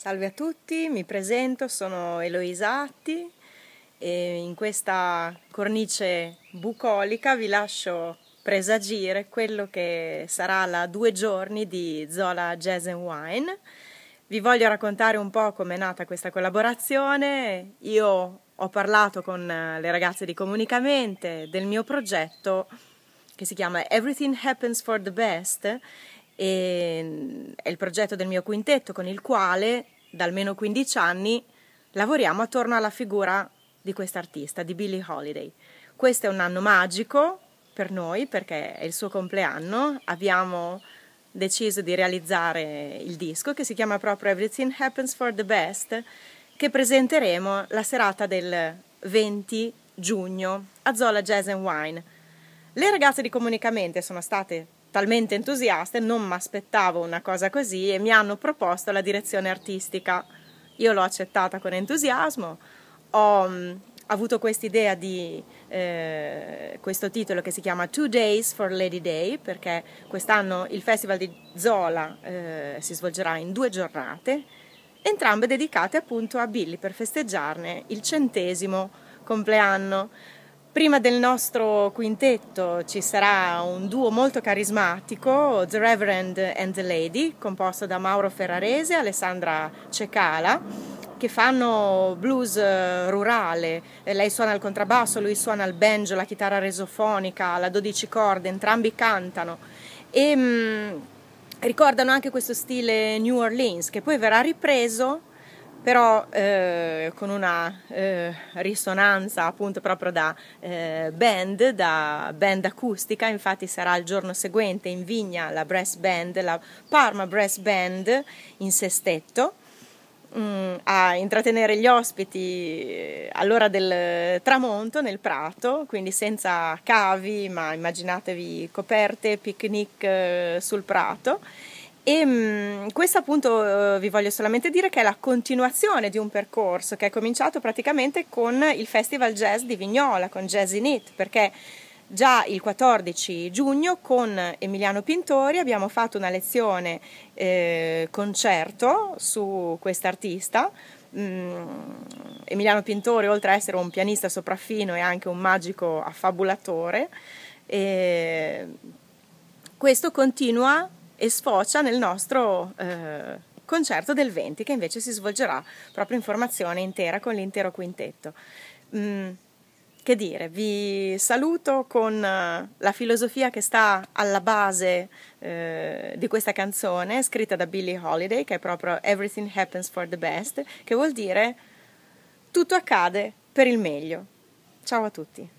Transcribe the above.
Salve a tutti, mi presento, sono Eloisa Atti e in questa cornice bucolica vi lascio presagire quello che sarà la due giorni di Zola Jazz and Wine. Vi voglio raccontare un po' com'è nata questa collaborazione. Io ho parlato con le ragazze di Comunicamente del mio progetto che si chiama Everything Happens for the Best e è il progetto del mio quintetto con il quale da almeno 15 anni lavoriamo attorno alla figura di quest'artista, di Billie Holiday. Questo è un anno magico per noi perché è il suo compleanno, abbiamo deciso di realizzare il disco che si chiama proprio Everything Happens for the Best che presenteremo la serata del 20 giugno a Zola Jazz and Wine. Le ragazze di Comunicamente sono state talmente entusiaste, non mi aspettavo una cosa così e mi hanno proposto la direzione artistica. Io l'ho accettata con entusiasmo, ho mm, avuto questa idea di eh, questo titolo che si chiama Two Days for Lady Day perché quest'anno il Festival di Zola eh, si svolgerà in due giornate, entrambe dedicate appunto a Billy per festeggiarne il centesimo compleanno. Prima del nostro quintetto ci sarà un duo molto carismatico, The Reverend and the Lady, composto da Mauro Ferrarese e Alessandra Cecala, che fanno blues eh, rurale. Eh, lei suona il contrabbasso, lui suona il banjo, la chitarra resofonica, la 12 corde, entrambi cantano. E mh, mm, ricordano anche questo stile New Orleans, che poi verrà ripreso però eh, con una eh, risonanza appunto proprio da eh, band, da band acustica, infatti sarà il giorno seguente in Vigna la Brass Band, la Parma Brass Band in sestetto mh, mm, a intrattenere gli ospiti eh, all'ora del tramonto nel prato, quindi senza cavi, ma immaginatevi coperte, picnic eh, sul prato e mh, mm, questo appunto eh, vi voglio solamente dire che è la continuazione di un percorso che è cominciato praticamente con il Festival Jazz di Vignola, con Jazz in It, perché già il 14 giugno con Emiliano Pintori abbiamo fatto una lezione eh, concerto su quest'artista. Mm, Emiliano Pintori, oltre ad essere un pianista sopraffino, è anche un magico affabulatore. E questo continua e sfocia nel nostro eh, concerto del 20 che invece si svolgerà proprio in formazione intera con l'intero quintetto. Mm, che dire, vi saluto con eh, la filosofia che sta alla base eh, di questa canzone scritta da Billie Holiday che è proprio Everything Happens for the Best che vuol dire tutto accade per il meglio. Ciao a tutti.